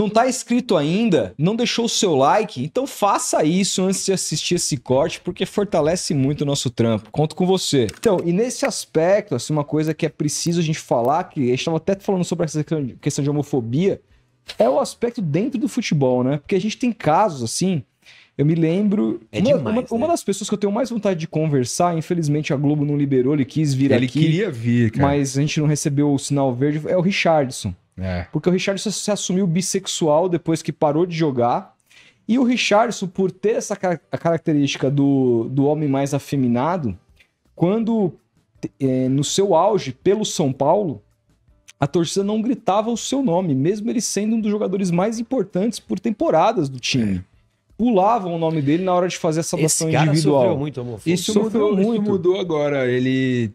não está inscrito ainda, não deixou o seu like, então faça isso antes de assistir esse corte, porque fortalece muito o nosso trampo. Conto com você. Então, e nesse aspecto, assim, uma coisa que é preciso a gente falar, que a gente tava até falando sobre essa questão de homofobia, é o aspecto dentro do futebol, né? Porque a gente tem casos assim. Eu me lembro. É uma, demais, uma, né? uma, das pessoas que eu tenho mais vontade de conversar, infelizmente a Globo não liberou, ele quis vir ele aqui. Ele queria vir, cara. Mas a gente não recebeu o sinal verde, é o Richardson. É. Porque o Richardson se assumiu bissexual depois que parou de jogar. E o Richardson, por ter essa car característica do, do homem mais afeminado, quando é, no seu auge pelo São Paulo, a torcida não gritava o seu nome, mesmo ele sendo um dos jogadores mais importantes por temporadas do time. É. Pulavam o nome dele na hora de fazer a salvação individual. Sofreu muito, amor. Isso sofreu mudou, muito. Isso mudou agora. Ele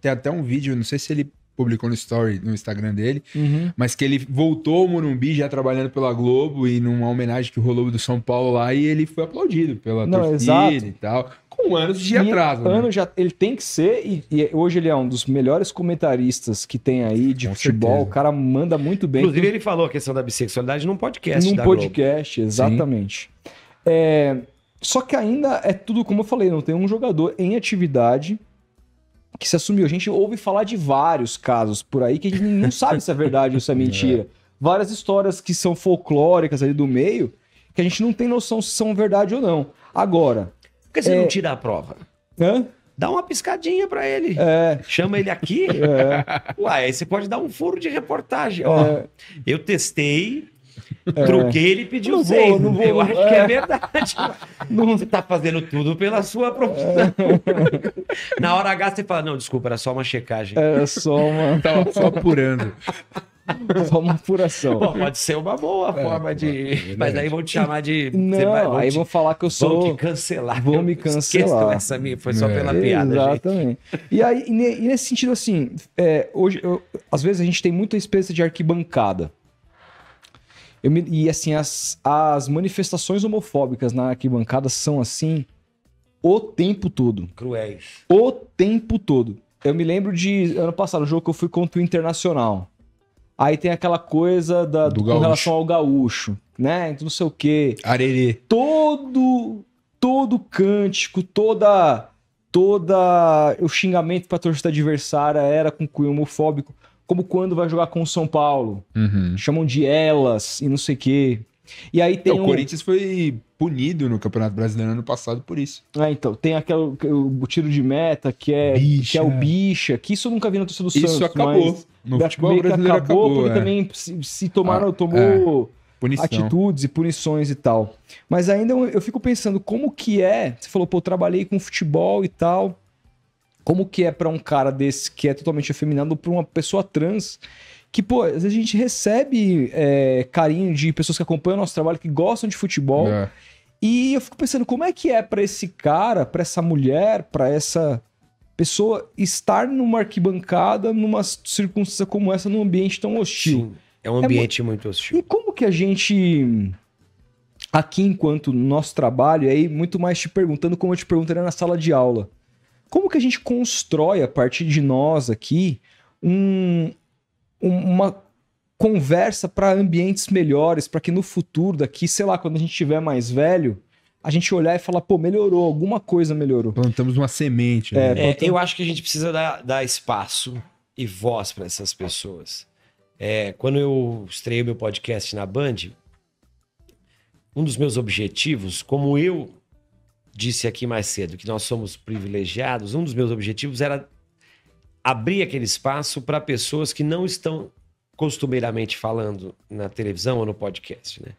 tem até um vídeo, não sei se ele publicou no story no Instagram dele, uhum. mas que ele voltou ao Morumbi já trabalhando pela Globo e numa homenagem que rolou do São Paulo lá e ele foi aplaudido pela Não, torcida exato. e tal, com anos de e atraso. né? já, ele tem que ser e, e, hoje ele é um dos melhores comentaristas que tem aí de com futebol, certeza. o cara manda muito bem. Inclusive ele falou a questão da bissexualidade num podcast Num podcast, Globo. exatamente. É, só que ainda é tudo como eu falei, não tem um jogador em atividade que se assumiu. A gente ouve falar de vários casos por aí que a gente não sabe se é verdade ou se é, é. mentira. É. Várias histórias que são folclóricas ali do meio que a gente não tem noção se são verdade ou não. Agora. Por que você é... não tira a prova? Hã? Dá uma piscadinha para ele. É. Chama ele aqui. É. Uai, aí você pode dar um furo de reportagem. É. Ó, eu testei é. Truquei, ele pediu não seis. Vou, não vou, eu não acho que é verdade. É. não tá fazendo tudo pela sua profissão. É. Na hora H você fala, não, desculpa, era só uma checagem. Era é, só uma... Tava só apurando. Só uma apuração. Bom, pode ser uma boa é, forma de. É Mas aí vão te chamar de. Não, vai, vão aí te... vão falar que eu sou. Vou te cancelar. Vou me cancelar. essa minha, foi só é. pela piada. Exatamente. Gente. E aí, e nesse sentido, assim, é, hoje, eu, às vezes a gente tem muita espécie de arquibancada. Me, e assim, as, as manifestações homofóbicas na arquibancada são assim o tempo todo. Cruéis. O tempo todo. Eu me lembro de ano passado, o jogo que eu fui contra o Internacional. Aí tem aquela coisa da, do, do com relação ao gaúcho, né? Então, não sei o quê. Arerê. Todo, todo cântico, toda, toda o xingamento pra torcida adversária era com cunho homofóbico como quando vai jogar com o São Paulo. Uhum. Chamam de elas e não sei o quê. E aí tem. um... O Corinthians foi punido no Campeonato Brasileiro ano passado por isso. Ah, então. Tem aquele o tiro de meta, que é, bicha. que é o bicha, que isso eu nunca vi na torcida do isso Santos. Isso acabou. No futebol brasileiro acabou, acabou porque é. também se, se tomaram, ah, é. tomou é. atitudes e punições e tal. Mas ainda eu, eu fico pensando como que é. Você falou, pô, trabalhei com futebol e tal. Como que é para um cara desse que é totalmente afeminado para uma pessoa trans que, pô, às vezes a gente recebe é, carinho de pessoas que acompanham o nosso trabalho, que gostam de futebol. É. E eu fico pensando, como é que é para esse cara, para essa mulher, para essa pessoa estar numa arquibancada, numa circunstância como essa, num ambiente tão hostil? Sim, é um é ambiente é muito... muito hostil. E como que a gente aqui enquanto nosso trabalho, aí muito mais te perguntando como eu te perguntaria na sala de aula. Como que a gente constrói a partir de nós aqui um, uma conversa para ambientes melhores, para que no futuro daqui, sei lá, quando a gente estiver mais velho, a gente olhar e falar, pô, melhorou, alguma coisa melhorou. Plantamos uma semente. Né? É, é plantamos... é, eu acho que a gente precisa dar, dar espaço e voz para essas pessoas. É, quando eu estreiei meu podcast na Band, um dos meus objetivos, como eu disse aqui mais cedo que nós somos privilegiados, um dos meus objetivos era abrir aquele espaço para pessoas que não estão costumeiramente falando na televisão ou no podcast, né?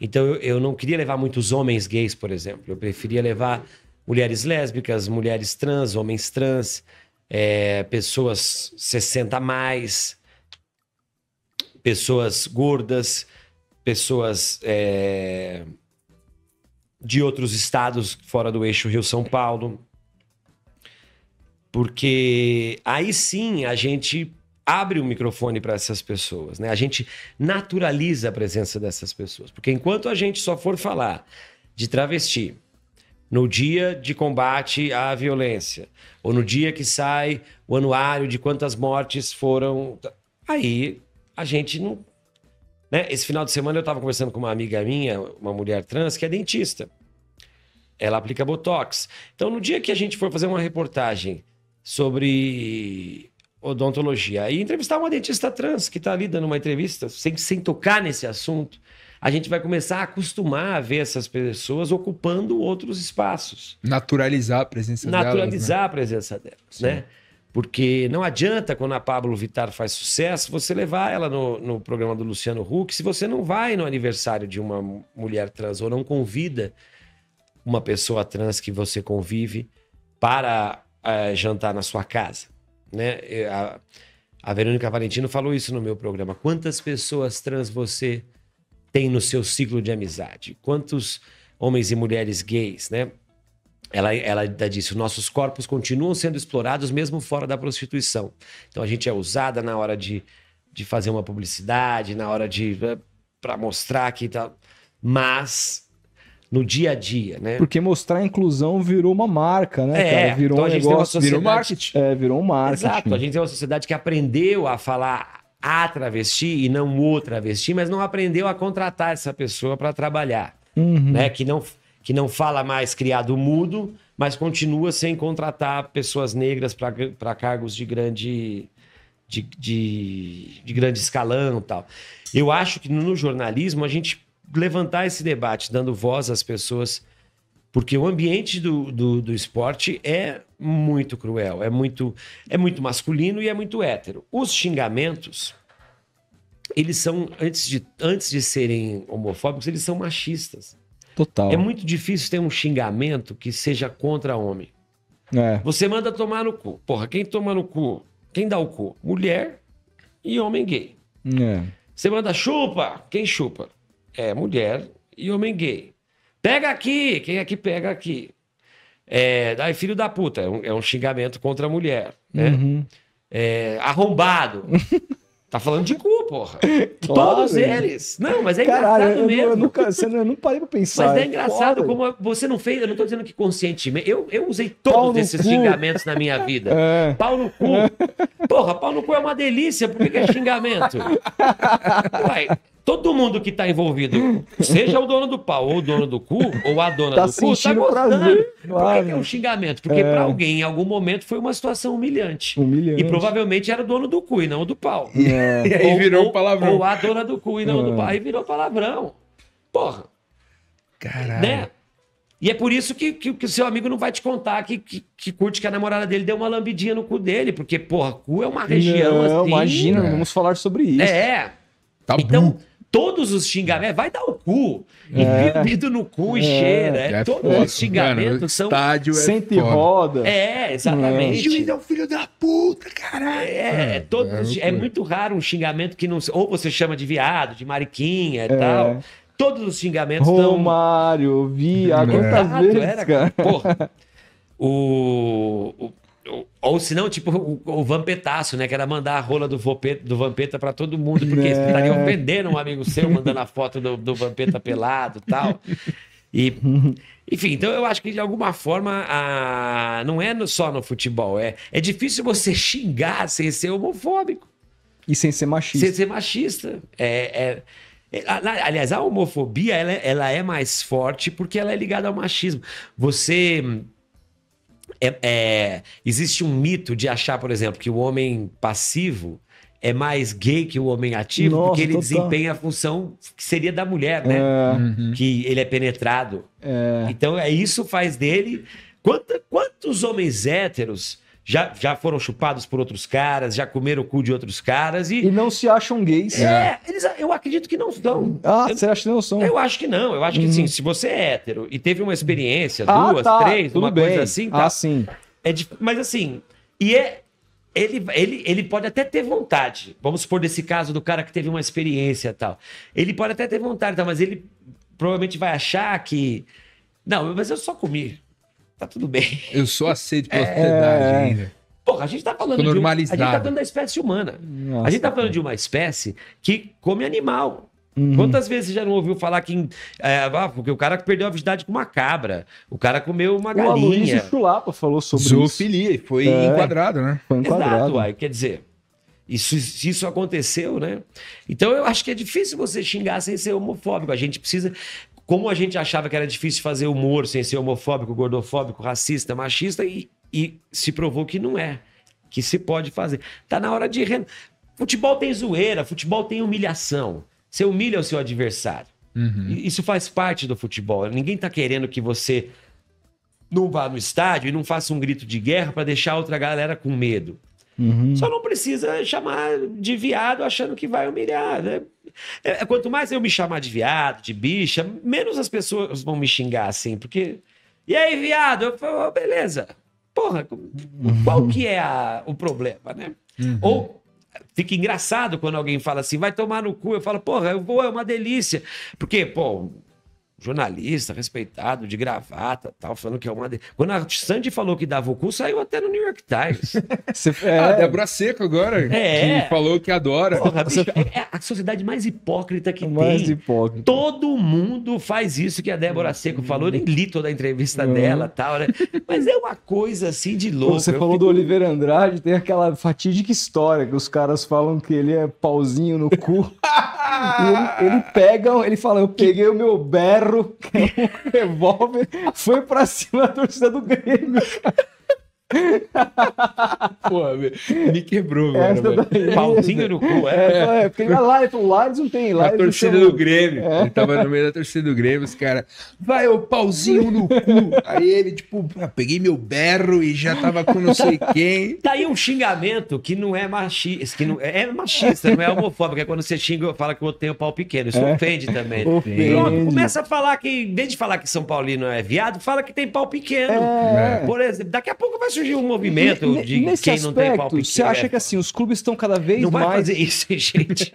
Então eu, eu, não queria levar muitos homens gays, por exemplo. Eu preferia levar mulheres lésbicas, mulheres trans, homens trans, é, pessoas 60 a mais, pessoas gordas, pessoas é, de outros estados fora do eixo Rio-São Paulo. Porque aí sim a gente abre o microfone para essas pessoas, né? A gente naturaliza a presença dessas pessoas. Porque enquanto a gente só for falar de travesti no dia de combate à violência, ou no dia que sai o anuário de quantas mortes foram, aí a gente não né? Esse final de semana eu estava conversando com uma amiga minha, uma mulher trans, que é dentista. Ela aplica botox. Então, no dia que a gente for fazer uma reportagem sobre odontologia e entrevistar uma dentista trans que está ali dando uma entrevista, sem, sem tocar nesse assunto, a gente vai começar a acostumar a ver essas pessoas ocupando outros espaços. Naturalizar a presença né? Naturalizar delas. Naturalizar né? a presença delas, Sim. né? Porque não adianta quando a Pablo Vittar faz sucesso você levar ela no, no programa do Luciano Huck se você não vai no aniversário de uma mulher trans ou não convida uma pessoa trans que você convive para eh, jantar na sua casa. Né? A, a Verônica Valentino falou isso no meu programa. Quantas pessoas trans você tem no seu ciclo de amizade? Quantos homens e mulheres gays, né? Ela, ela disse: nossos corpos continuam sendo explorados mesmo fora da prostituição. Então a gente é usada na hora de, de fazer uma publicidade, na hora de. Eh, para mostrar que tá. Mas no dia a dia, né? Porque mostrar inclusão virou uma marca, né, é, cara? Virou então um negócio, virou marketing. É, virou um marketing. Exato, a gente é uma sociedade que aprendeu a falar a travesti e não o travesti, mas não aprendeu a contratar essa pessoa para trabalhar, uhum. né? Que não que não fala mais criado mudo, mas continua sem contratar pessoas negras para cargos de grande, de, de, de grande escalão tal. Eu acho que no jornalismo a gente levantar esse debate, dando voz às pessoas, porque o ambiente do, do, do, esporte é muito cruel, é muito, é muito masculino e é muito hétero. Os xingamentos, eles são, antes de, antes de serem homofóbicos, eles são machistas. Total. É muito difícil ter um xingamento que seja contra homem. É. Você manda tomar no cu. Porra, quem toma no cu? Quem dá o cu? Mulher e homem gay. É. Você manda chupa? Quem chupa? É mulher e homem gay. Pega aqui! Quem é que pega aqui? É, daí filho da puta, é um, é um xingamento contra a mulher, né? Uhum. É, arrombado. Tá falando de cu, porra. Claro, Todos eles. Não, mas é Caralho, engraçado eu mesmo. Eu, nunca, eu não parei pra pensar. Mas é engraçado como você não fez, eu não tô dizendo que conscientemente. Eu, eu usei todos esses cu. xingamentos na minha vida. É. Pau no cu. Porra, pau no cu é uma delícia, por que é xingamento? Uai, Todo mundo que está envolvido, seja o dono do pau, ou o dono do cu, ou a dona tá do cu, está gostando. Prazer, Por que é um xingamento? Porque é. para alguém, em algum momento, foi uma situação humilhante. humilhante. E provavelmente era o dono do cu e não o do pau. É. E aí ou, virou um palavrão. Ou a dona do cu e não é. do pau. Aí virou palavrão. Porra. Caralho. Né? E é por isso que, que, que, o seu amigo não vai te contar que, que, que, curte que a namorada dele deu uma lambidinha no cu dele, porque, porra, cu é uma região não, assim. Imagina, vamos falar sobre isso. É. Tá então, bom todos os xingamentos, vai dar o cu, é. o dedo no cu é. e cheira. É, é todos os xingamentos Mano, são. Estádio é Sente é roda. É, exatamente. O juiz é um filho da puta, caralho. É, é todos, é, muito raro um xingamento que não. Ou você chama de viado, de mariquinha e tal. Todos os xingamentos Romário, estão. Romário, viado, quantas vezes, era, cara? Porra. o, o ou se não, tipo o, o, vampetaço, né? Que era mandar a rola do, vopeta, do vampeta para todo mundo, porque é. estaria ofendendo um amigo seu mandando a foto do, do vampeta pelado tal. E, enfim, então eu acho que de alguma forma a... não é no, só no futebol. É, é difícil você xingar sem ser homofóbico. E sem ser machista. Sem ser machista. É, é... é aliás, a homofobia ela, é, ela é mais forte porque ela é ligada ao machismo. Você é, é, existe um mito de achar, por exemplo, que o homem passivo é mais gay que o homem ativo, Nossa, porque ele total. desempenha a função que seria da mulher, né? É. Uhum. Que ele é penetrado. É. Então, é isso faz dele. quantos homens héteros já, já foram chupados por outros caras, já comeram o cu de outros caras e. E não se acham gays. É, eles, eu acredito que não são. Ah, eu, você acha que não são? Eu acho que não. Eu acho que uhum. sim, se você é hétero e teve uma experiência, ah, duas, tá, três, uma bem. coisa assim, ah, tá? Ah, sim. É, mas assim, e é, ele, ele, ele pode até ter vontade. Vamos supor desse caso do cara que teve uma experiência tal. Ele pode até ter vontade, tá? mas ele provavelmente vai achar que. Não, mas eu só comi tá tudo bem. Eu sou a sede pela é. sociedade é... ainda. Porra, a gente tá falando de um, a gente tá falando da espécie humana. Nossa, a gente tá falando cara. de uma espécie que come animal. Uhum. Quantas vezes você já não ouviu falar que é, ah, porque o cara perdeu a virgindade com uma cabra, o cara comeu uma galinha. O Luiz Chulapa falou sobre Zoofilia, isso. foi é. enquadrado, né? Foi enquadrado. Exato, uai. quer dizer, isso, isso aconteceu, né? Então eu acho que é difícil você xingar sem ser homofóbico. A gente precisa como a gente achava que era difícil fazer humor sem ser homofóbico, gordofóbico, racista, machista, e, e se provou que não é, que se pode fazer. Tá na hora de. Futebol tem zoeira, futebol tem humilhação. Você humilha o seu adversário. Uhum. Isso faz parte do futebol. Ninguém tá querendo que você não vá no estádio e não faça um grito de guerra para deixar outra galera com medo. Uhum. Só não precisa chamar de viado achando que vai humilhar, né? É, é, quanto mais eu me chamar de viado, de bicha, menos as pessoas vão me xingar assim, porque. E aí, viado? Eu falo, oh, beleza. Porra, uhum. qual que é a, o problema, né? Uhum. Ou fica engraçado quando alguém fala assim, vai tomar no cu. Eu falo, porra, eu vou, é uma delícia. Porque, pô, jornalista respeitado, de gravata, tal, falando que é uma. De... Quando a Sandy falou que dava o cu, saiu até no New York Times. Você... Ah, é, Débora Seco agora, é. que falou que adora. Porra, bicho, é, é a sociedade mais hipócrita que mais tem. Hipócrita. Todo mundo faz isso que a Débora Seco falou, nem li toda a entrevista uhum. dela, tal, né? Mas é uma coisa assim de louco. Você falou fico... do Oliveira Andrade, tem aquela fatídica história que os caras falam que ele é pauzinho no cu. E ele, ele pega, ele fala: Eu peguei o meu berro, que é um revólver, foi pra cima da torcida do Grêmio me quebrou, mano. Pauzinho no cu, é. é, é porque lá, então, lá não tem. Lá a torcida do Grêmio. É. Ele tava no meio da torcida do Grêmio, os caras. Vai, o pauzinho no cu. Aí ele, tipo, ah, peguei meu berro e já tava com não sei quem. Tá aí um xingamento que não é machista. Que não, é, é machista, não é homofóbico. É quando você xinga fala que o outro tem o pau pequeno. Isso é. ofende também. Ofende. Pronto, começa a falar que, em vez de falar que São Paulino é viado, fala que tem pau pequeno. É. Por exemplo, daqui a pouco vai surgiu um movimento de quem aspecto, não tem palpite. Você acha que assim, os clubes estão cada vez não mais. Não vai fazer isso, gente.